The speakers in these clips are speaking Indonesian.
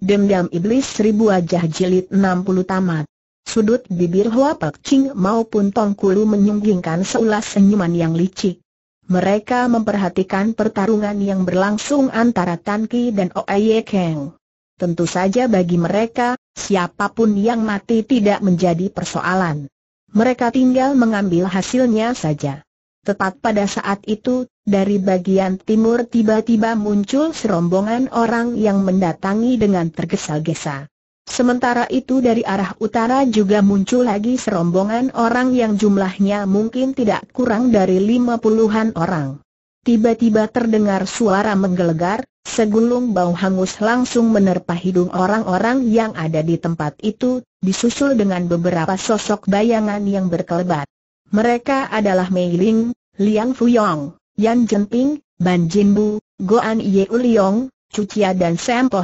Dendam Iblis Seribu Wajah Jilid 60 Tamat Sudut bibir Hua Pak Ching maupun Tong Kulu menyunggingkan seulas senyuman yang licik Mereka memperhatikan pertarungan yang berlangsung antara Tan Ki dan Oye Keng Tentu saja bagi mereka, siapapun yang mati tidak menjadi persoalan Mereka tinggal mengambil hasilnya saja Tepat pada saat itu, dari bagian timur tiba-tiba muncul serombongan orang yang mendatangi dengan tergesa-gesa. Sementara itu dari arah utara juga muncul lagi serombongan orang yang jumlahnya mungkin tidak kurang dari lima puluhan orang. Tiba-tiba terdengar suara menggelegar, segulung bau hangus langsung menerpa hidung orang-orang yang ada di tempat itu, disusul dengan beberapa sosok bayangan yang berkelebat. Mereka adalah Mei Ling, Liang Fuyong, Yan Jinping, Ban Jinbu, Goan Ye Uliong, Cucia dan Sam Po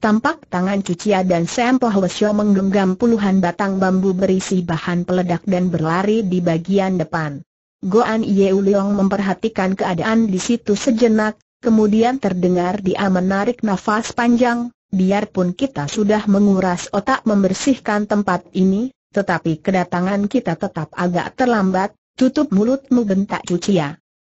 Tampak tangan Cucia dan Sam Po menggenggam puluhan batang bambu berisi bahan peledak dan berlari di bagian depan. Goan Ye Uliong memperhatikan keadaan di situ sejenak, kemudian terdengar dia menarik nafas panjang, biarpun kita sudah menguras otak membersihkan tempat ini, tetapi kedatangan kita tetap agak terlambat, tutup mulutmu bentak cucia. Ya.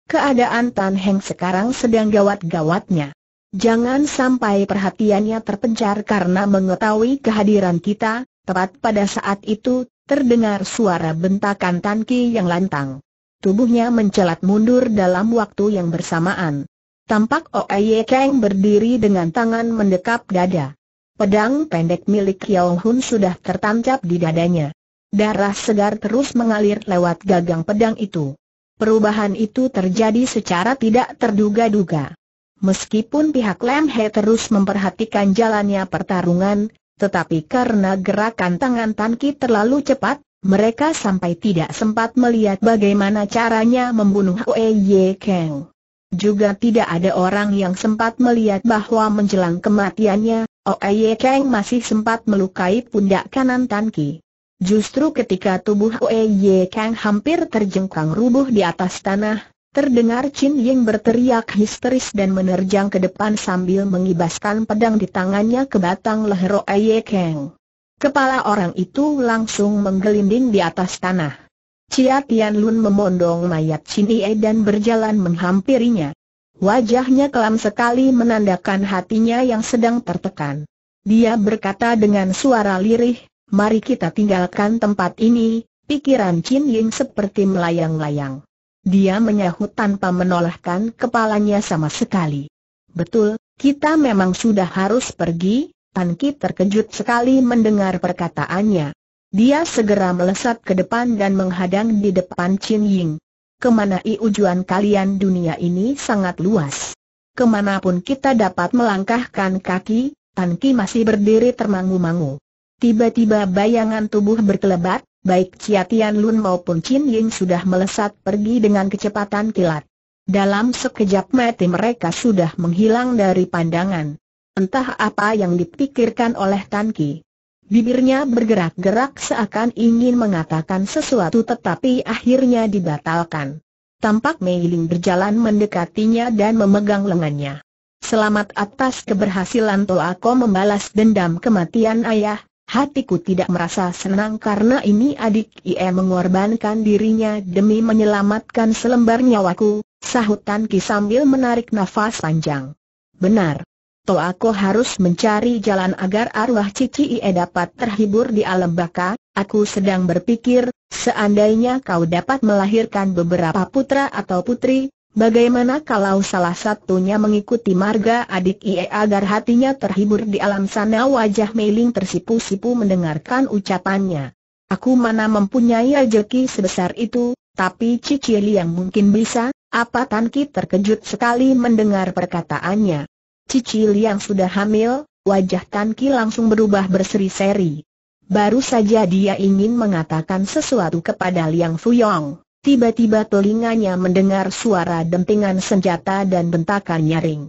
Keadaan Tan Heng sekarang sedang gawat-gawatnya. Jangan sampai perhatiannya terpencar karena mengetahui kehadiran kita, tepat pada saat itu, terdengar suara bentakan Tan Ki yang lantang. Tubuhnya mencelat mundur dalam waktu yang bersamaan. Tampak Oeye Keng berdiri dengan tangan mendekap dada. Pedang pendek milik Yao Hun sudah tertancap di dadanya. Darah segar terus mengalir lewat gagang pedang itu. Perubahan itu terjadi secara tidak terduga-duga. Meskipun pihak Lam He terus memperhatikan jalannya pertarungan, tetapi karena gerakan tangan Tan Ki terlalu cepat, mereka sampai tidak sempat melihat bagaimana caranya membunuh Oe Ye Kang. Juga tidak ada orang yang sempat melihat bahwa menjelang kematiannya, Oye Kang masih sempat melukai pundak kanan Tan Ki. Justru ketika tubuh Oye Kang hampir terjengkang rubuh di atas tanah, terdengar Chin Ying berteriak histeris dan menerjang ke depan sambil mengibaskan pedang di tangannya ke batang leher Oye Kang. Kepala orang itu langsung menggelinding di atas tanah. Chia Tian Lun memondong mayat Chin Yie dan berjalan menghampirinya. Wajahnya kelam sekali menandakan hatinya yang sedang tertekan. Dia berkata dengan suara lirih, mari kita tinggalkan tempat ini, pikiran Qin Ying seperti melayang-layang. Dia menyahut tanpa menolakkan kepalanya sama sekali. Betul, kita memang sudah harus pergi, Tan Ki terkejut sekali mendengar perkataannya. Dia segera melesat ke depan dan menghadang di depan Qin Ying. Kemana iujuan kalian dunia ini sangat luas. Kemanapun kita dapat melangkahkan kaki, Tan Ki masih berdiri termangu-mangu. Tiba-tiba bayangan tubuh berkelebat, baik Chia Tian Lun maupun Chin Ying sudah melesat pergi dengan kecepatan kilat. Dalam sekejap mati mereka sudah menghilang dari pandangan. Entah apa yang dipikirkan oleh Tan Ki. Bibirnya bergerak-gerak seakan ingin mengatakan sesuatu tetapi akhirnya dibatalkan. Tampak Mei Ling berjalan mendekatinya dan memegang lengannya. Selamat atas keberhasilan Toako membalas dendam kematian ayah, hatiku tidak merasa senang karena ini adik Ie mengorbankan dirinya demi menyelamatkan selembar nyawaku, sahutan Ki sambil menarik nafas panjang. Benar, Toh aku harus mencari jalan agar arwah Cici Ie dapat terhibur di alam baka, aku sedang berpikir, seandainya kau dapat melahirkan beberapa putra atau putri, bagaimana kalau salah satunya mengikuti marga adik Ie agar hatinya terhibur di alam sana wajah Meiling tersipu-sipu mendengarkan ucapannya. Aku mana mempunyai rezeki sebesar itu, tapi Cici yang mungkin bisa, apa Tan Ki terkejut sekali mendengar perkataannya. Cicil yang sudah hamil, wajah Tan Ki langsung berubah berseri-seri. Baru saja dia ingin mengatakan sesuatu kepada Liang Fuyong, tiba-tiba telinganya mendengar suara dentingan senjata dan bentakan nyaring.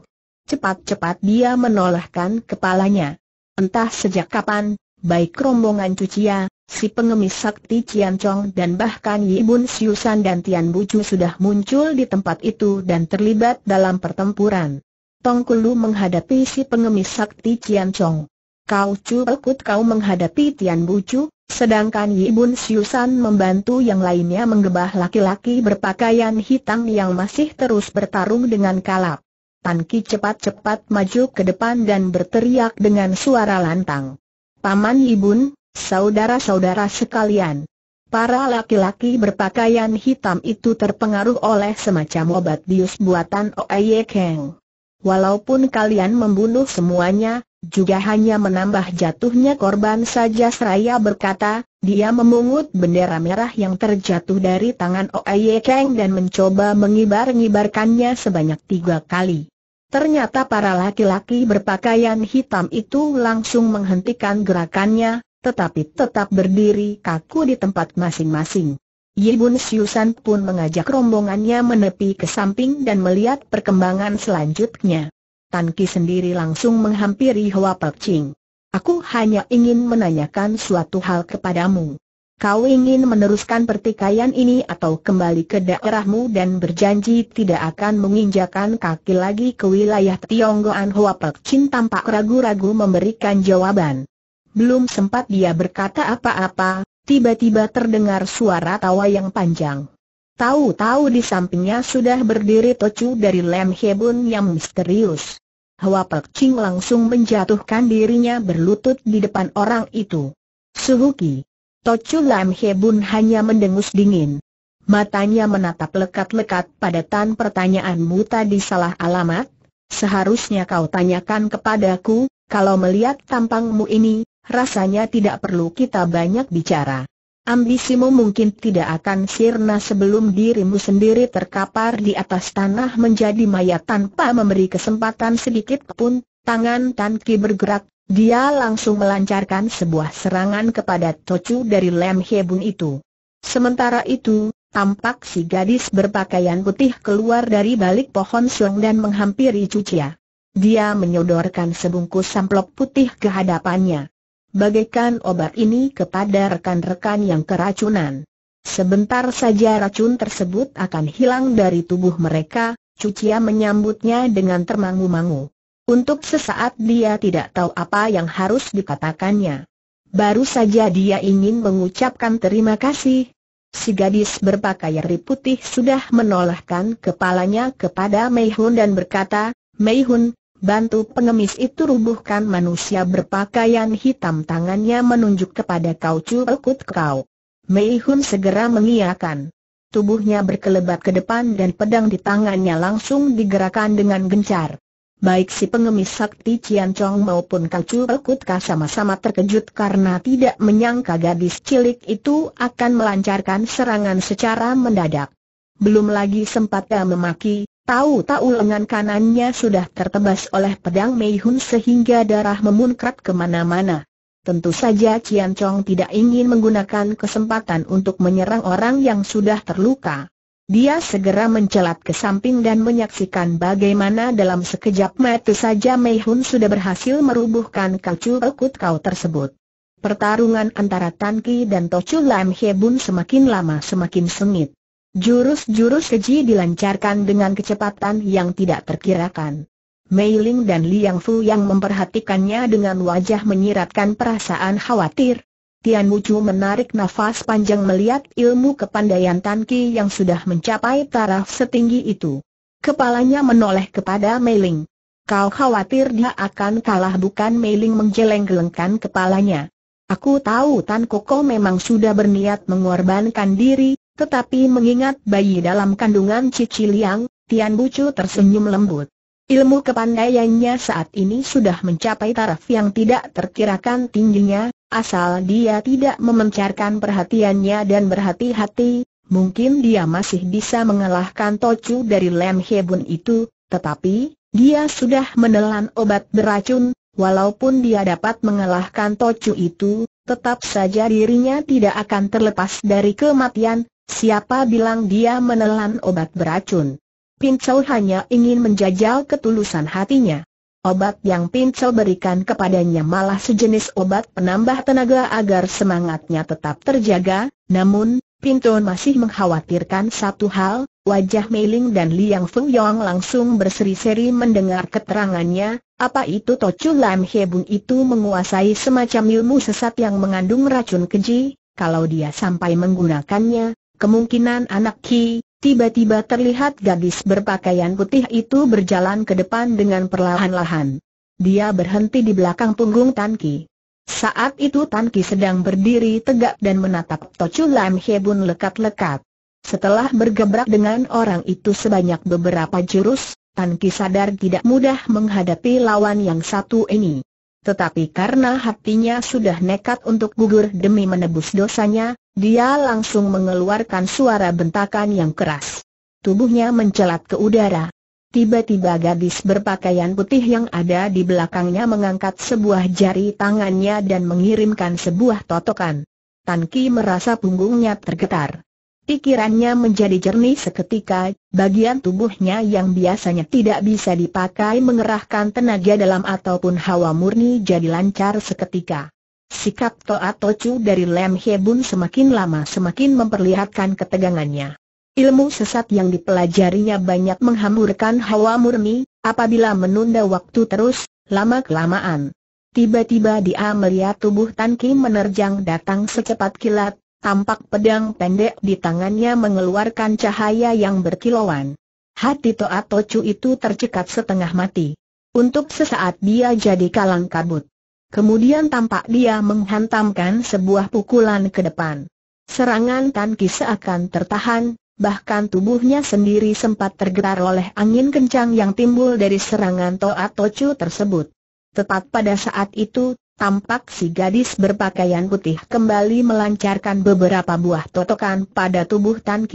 Cepat-cepat dia menolakkan kepalanya. Entah sejak kapan, baik rombongan cucia, si pengemis sakti Cian Chong dan bahkan Yibun Siusan dan Tian Bucu sudah muncul di tempat itu dan terlibat dalam pertempuran. Tongkulu menghadapi si pengemis sakti Cian Chong. Kau Chu Pekut kau menghadapi Tian Bucu, sedangkan Yibun Siusan membantu yang lainnya menggebah laki-laki berpakaian hitam yang masih terus bertarung dengan kalap. Tan Ki cepat-cepat maju ke depan dan berteriak dengan suara lantang. Paman Yibun, saudara-saudara sekalian. Para laki-laki berpakaian hitam itu terpengaruh oleh semacam obat bius buatan Oye Keng. Walaupun kalian membunuh semuanya, juga hanya menambah jatuhnya korban saja seraya berkata, dia memungut bendera merah yang terjatuh dari tangan Oye Kang dan mencoba mengibar-ngibarkannya sebanyak tiga kali. Ternyata para laki-laki berpakaian hitam itu langsung menghentikan gerakannya, tetapi tetap berdiri kaku di tempat masing-masing. Yibun Siusan pun mengajak rombongannya menepi ke samping dan melihat perkembangan selanjutnya. Tan Ki sendiri langsung menghampiri Hua Pek Ching. Aku hanya ingin menanyakan suatu hal kepadamu. Kau ingin meneruskan pertikaian ini atau kembali ke daerahmu dan berjanji tidak akan menginjakan kaki lagi ke wilayah Tionggoan Hua Pek Ching tampak ragu-ragu memberikan jawaban. Belum sempat dia berkata apa-apa, tiba-tiba terdengar suara tawa yang panjang. Tahu-tahu di sampingnya sudah berdiri Tocu dari Lem Hebun yang misterius. Hwa Pek Ching langsung menjatuhkan dirinya berlutut di depan orang itu. Suhuki. Tocu Lem Hebun hanya mendengus dingin. Matanya menatap lekat-lekat pada tan pertanyaanmu tadi salah alamat. Seharusnya kau tanyakan kepadaku, kalau melihat tampangmu ini, rasanya tidak perlu kita banyak bicara. Ambisimu mungkin tidak akan sirna sebelum dirimu sendiri terkapar di atas tanah menjadi mayat tanpa memberi kesempatan sedikit pun. Tangan Tan Ki bergerak, dia langsung melancarkan sebuah serangan kepada Tocu dari Lem Hebun itu. Sementara itu, tampak si gadis berpakaian putih keluar dari balik pohon suang dan menghampiri Cucia. Dia menyodorkan sebungkus samplok putih ke hadapannya bagaikan obat ini kepada rekan-rekan yang keracunan. Sebentar saja racun tersebut akan hilang dari tubuh mereka, Cucia menyambutnya dengan termangu-mangu. Untuk sesaat dia tidak tahu apa yang harus dikatakannya. Baru saja dia ingin mengucapkan terima kasih. Si gadis berpakaian putih sudah menolehkan kepalanya kepada Mei Hun dan berkata, Mei Hun, Bantu pengemis itu rubuhkan manusia berpakaian hitam tangannya menunjuk kepada kau cuekut kau. Mei Hun segera mengiakan. Tubuhnya berkelebat ke depan dan pedang di tangannya langsung digerakkan dengan gencar. Baik si pengemis sakti Cian Chong maupun kau cuekut kah sama-sama terkejut karena tidak menyangka gadis cilik itu akan melancarkan serangan secara mendadak. Belum lagi sempatnya memaki, Tahu-tahu lengan kanannya sudah tertebas oleh pedang Mei Hun sehingga darah memuncrat kemana-mana. Tentu saja Cian Chong tidak ingin menggunakan kesempatan untuk menyerang orang yang sudah terluka. Dia segera mencelat ke samping dan menyaksikan bagaimana dalam sekejap mata saja Mei Hun sudah berhasil merubuhkan kacu ekut kau tersebut. Pertarungan antara Tan Ki dan Tochu Lam He Bun semakin lama semakin sengit. Jurus-jurus keji dilancarkan dengan kecepatan yang tidak terkirakan. Mei Ling dan Liang Fu yang memperhatikannya dengan wajah menyiratkan perasaan khawatir. Tian Wuchu menarik nafas panjang melihat ilmu kepandaian Tan Ki yang sudah mencapai taraf setinggi itu. Kepalanya menoleh kepada Mei Ling. Kau khawatir dia akan kalah bukan Mei Ling menjeleng-gelengkan kepalanya. Aku tahu Tan Koko memang sudah berniat mengorbankan diri, tetapi mengingat bayi dalam kandungan Cici Liang, Tian Bucu tersenyum lembut. Ilmu kepandaiannya saat ini sudah mencapai taraf yang tidak terkirakan tingginya, asal dia tidak memencarkan perhatiannya dan berhati-hati, mungkin dia masih bisa mengalahkan Tocu dari Lem Hebun itu, tetapi, dia sudah menelan obat beracun, walaupun dia dapat mengalahkan Tocu itu, tetap saja dirinya tidak akan terlepas dari kematian, Siapa bilang dia menelan obat beracun? Pincel hanya ingin menjajal ketulusan hatinya. Obat yang Pincel berikan kepadanya malah sejenis obat penambah tenaga agar semangatnya tetap terjaga, namun, Pinton masih mengkhawatirkan satu hal, wajah Meiling dan Liang Feng Yong langsung berseri-seri mendengar keterangannya, apa itu Tocu Lam Hebun itu menguasai semacam ilmu sesat yang mengandung racun keji, kalau dia sampai menggunakannya, Kemungkinan anak Ki, tiba-tiba terlihat gadis berpakaian putih itu berjalan ke depan dengan perlahan-lahan. Dia berhenti di belakang punggung Tan Ki. Saat itu Tan Ki sedang berdiri tegak dan menatap Tocu Lam Hebun lekat-lekat. Setelah bergebrak dengan orang itu sebanyak beberapa jurus, Tan Ki sadar tidak mudah menghadapi lawan yang satu ini tetapi karena hatinya sudah nekat untuk gugur demi menebus dosanya, dia langsung mengeluarkan suara bentakan yang keras. Tubuhnya mencelat ke udara. Tiba-tiba gadis berpakaian putih yang ada di belakangnya mengangkat sebuah jari tangannya dan mengirimkan sebuah totokan. Tanki merasa punggungnya tergetar. Pikirannya menjadi jernih seketika, bagian tubuhnya yang biasanya tidak bisa dipakai mengerahkan tenaga dalam ataupun hawa murni jadi lancar seketika. Sikap Toa Tocu dari Lem Bun semakin lama semakin memperlihatkan ketegangannya. Ilmu sesat yang dipelajarinya banyak menghamburkan hawa murni, apabila menunda waktu terus, lama-kelamaan. Tiba-tiba dia melihat tubuh Tan Kim menerjang datang secepat kilat, Tampak pedang pendek di tangannya mengeluarkan cahaya yang berkilauan. Hati Toa Tocu itu tercekat setengah mati. Untuk sesaat dia jadi kalang kabut. Kemudian tampak dia menghantamkan sebuah pukulan ke depan. Serangan Tan seakan tertahan, bahkan tubuhnya sendiri sempat tergetar oleh angin kencang yang timbul dari serangan Toa Tocu tersebut. Tepat pada saat itu, tampak si gadis berpakaian putih kembali melancarkan beberapa buah totokan pada tubuh Tan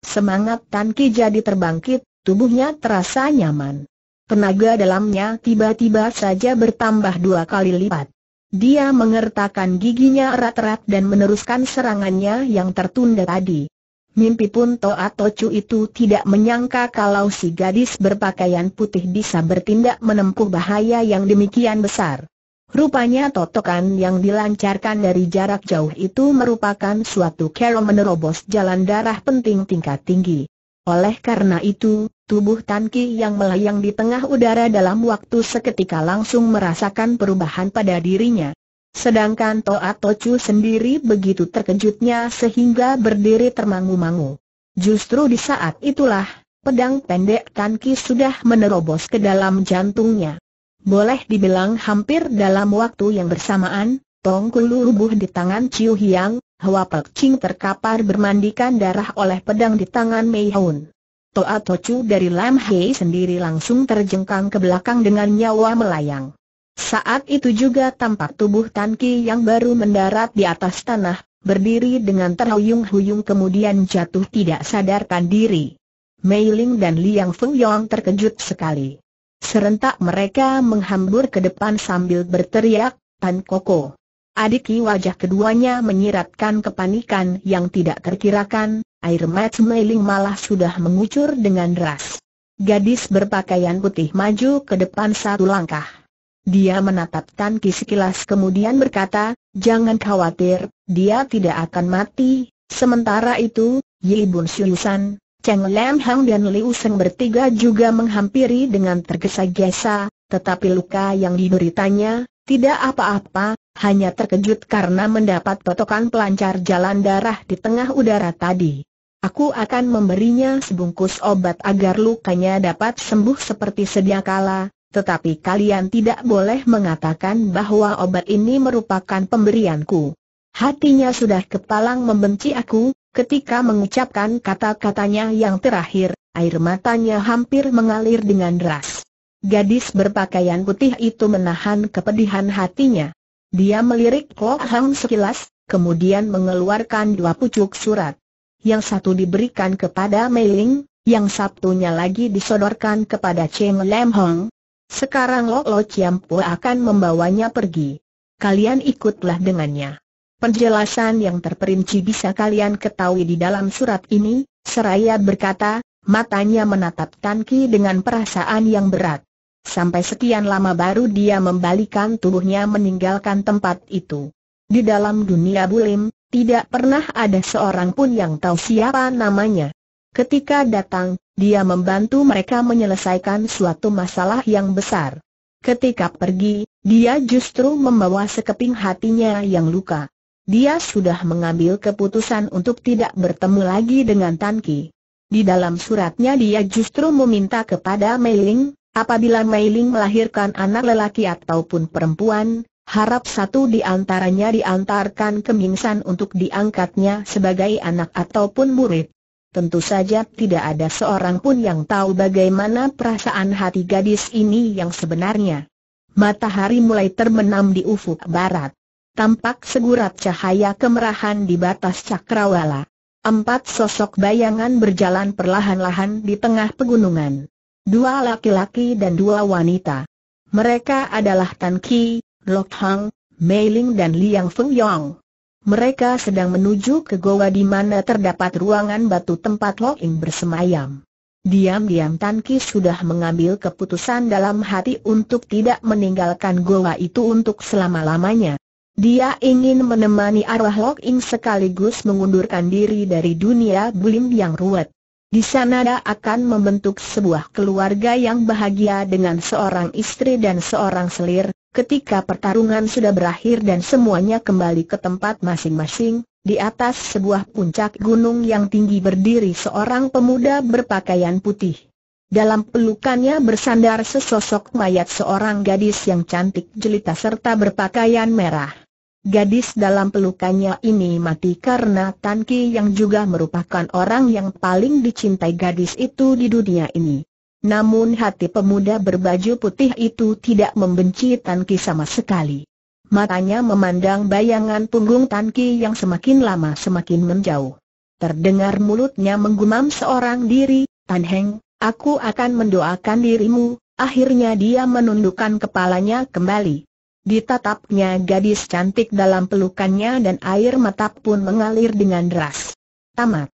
Semangat Tan jadi terbangkit, tubuhnya terasa nyaman. Tenaga dalamnya tiba-tiba saja bertambah dua kali lipat. Dia mengertakkan giginya erat-erat dan meneruskan serangannya yang tertunda tadi. Mimpi pun Toa Tocu itu tidak menyangka kalau si gadis berpakaian putih bisa bertindak menempuh bahaya yang demikian besar. Rupanya totokan yang dilancarkan dari jarak jauh itu merupakan suatu keromenerobos menerobos jalan darah penting tingkat tinggi. Oleh karena itu, tubuh Tan yang melayang di tengah udara dalam waktu seketika langsung merasakan perubahan pada dirinya. Sedangkan Toa Tocu sendiri begitu terkejutnya sehingga berdiri termangu-mangu. Justru di saat itulah, pedang pendek Tan sudah menerobos ke dalam jantungnya boleh dibilang hampir dalam waktu yang bersamaan, Tongkulu rubuh di tangan Chiu Hiang, Hua Pek Ching terkapar bermandikan darah oleh pedang di tangan Mei Hun. Toa Tochu dari Lam Hei sendiri langsung terjengkang ke belakang dengan nyawa melayang. Saat itu juga tampak tubuh Tan Ki yang baru mendarat di atas tanah, berdiri dengan terhuyung-huyung kemudian jatuh tidak sadarkan diri. Mei Ling dan Liang Feng Yong terkejut sekali. Serentak mereka menghambur ke depan sambil berteriak, Tan Koko. Adiki wajah keduanya menyiratkan kepanikan yang tidak terkirakan, air mat meling malah sudah mengucur dengan deras. Gadis berpakaian putih maju ke depan satu langkah. Dia menatap menatapkan sekilas kemudian berkata, jangan khawatir, dia tidak akan mati. Sementara itu, Yi Bun Cheng Lam Hang dan Liu Seng bertiga juga menghampiri dengan tergesa-gesa, tetapi luka yang dideritanya, tidak apa-apa, hanya terkejut karena mendapat totokan pelancar jalan darah di tengah udara tadi. Aku akan memberinya sebungkus obat agar lukanya dapat sembuh seperti sedia kala, tetapi kalian tidak boleh mengatakan bahwa obat ini merupakan pemberianku. Hatinya sudah kepalang membenci aku, Ketika mengucapkan kata-katanya yang terakhir, air matanya hampir mengalir dengan deras. Gadis berpakaian putih itu menahan kepedihan hatinya. Dia melirik Lo Hang sekilas, kemudian mengeluarkan dua pucuk surat. Yang satu diberikan kepada Mei Ling, yang satunya lagi disodorkan kepada Cheng Lam Hong. Sekarang Lo Lo Chiam akan membawanya pergi. Kalian ikutlah dengannya. Penjelasan yang terperinci bisa kalian ketahui di dalam surat ini, seraya berkata, matanya menatap Tan Ki dengan perasaan yang berat. Sampai sekian lama baru dia membalikan tubuhnya meninggalkan tempat itu. Di dalam dunia bulim, tidak pernah ada seorang pun yang tahu siapa namanya. Ketika datang, dia membantu mereka menyelesaikan suatu masalah yang besar. Ketika pergi, dia justru membawa sekeping hatinya yang luka. Dia sudah mengambil keputusan untuk tidak bertemu lagi dengan Tan Ki. Di dalam suratnya dia justru meminta kepada Mei Ling, apabila Mei Ling melahirkan anak lelaki ataupun perempuan, harap satu di antaranya diantarkan ke San untuk diangkatnya sebagai anak ataupun murid. Tentu saja tidak ada seorang pun yang tahu bagaimana perasaan hati gadis ini yang sebenarnya. Matahari mulai terbenam di ufuk barat tampak segurap cahaya kemerahan di batas cakrawala. Empat sosok bayangan berjalan perlahan-lahan di tengah pegunungan. Dua laki-laki dan dua wanita. Mereka adalah Tan Ki, Lok Hang, Mei Ling dan Liang Feng Yong. Mereka sedang menuju ke goa di mana terdapat ruangan batu tempat Lok Ing bersemayam. Diam-diam Tan Ki sudah mengambil keputusan dalam hati untuk tidak meninggalkan goa itu untuk selama-lamanya. Dia ingin menemani arwah Lok Ing sekaligus mengundurkan diri dari dunia bulim yang ruwet. Di sana dia akan membentuk sebuah keluarga yang bahagia dengan seorang istri dan seorang selir, Ketika pertarungan sudah berakhir dan semuanya kembali ke tempat masing-masing, di atas sebuah puncak gunung yang tinggi berdiri seorang pemuda berpakaian putih. Dalam pelukannya bersandar sesosok mayat seorang gadis yang cantik jelita serta berpakaian merah. Gadis dalam pelukannya ini mati karena Tan Ki yang juga merupakan orang yang paling dicintai gadis itu di dunia ini. Namun hati pemuda berbaju putih itu tidak membenci Tan Ki sama sekali. Matanya memandang bayangan punggung Tan Ki yang semakin lama semakin menjauh. Terdengar mulutnya menggumam seorang diri, Tan Heng, aku akan mendoakan dirimu. Akhirnya dia menundukkan kepalanya kembali. Ditatapnya gadis cantik dalam pelukannya dan air mata pun mengalir dengan deras. Tamat.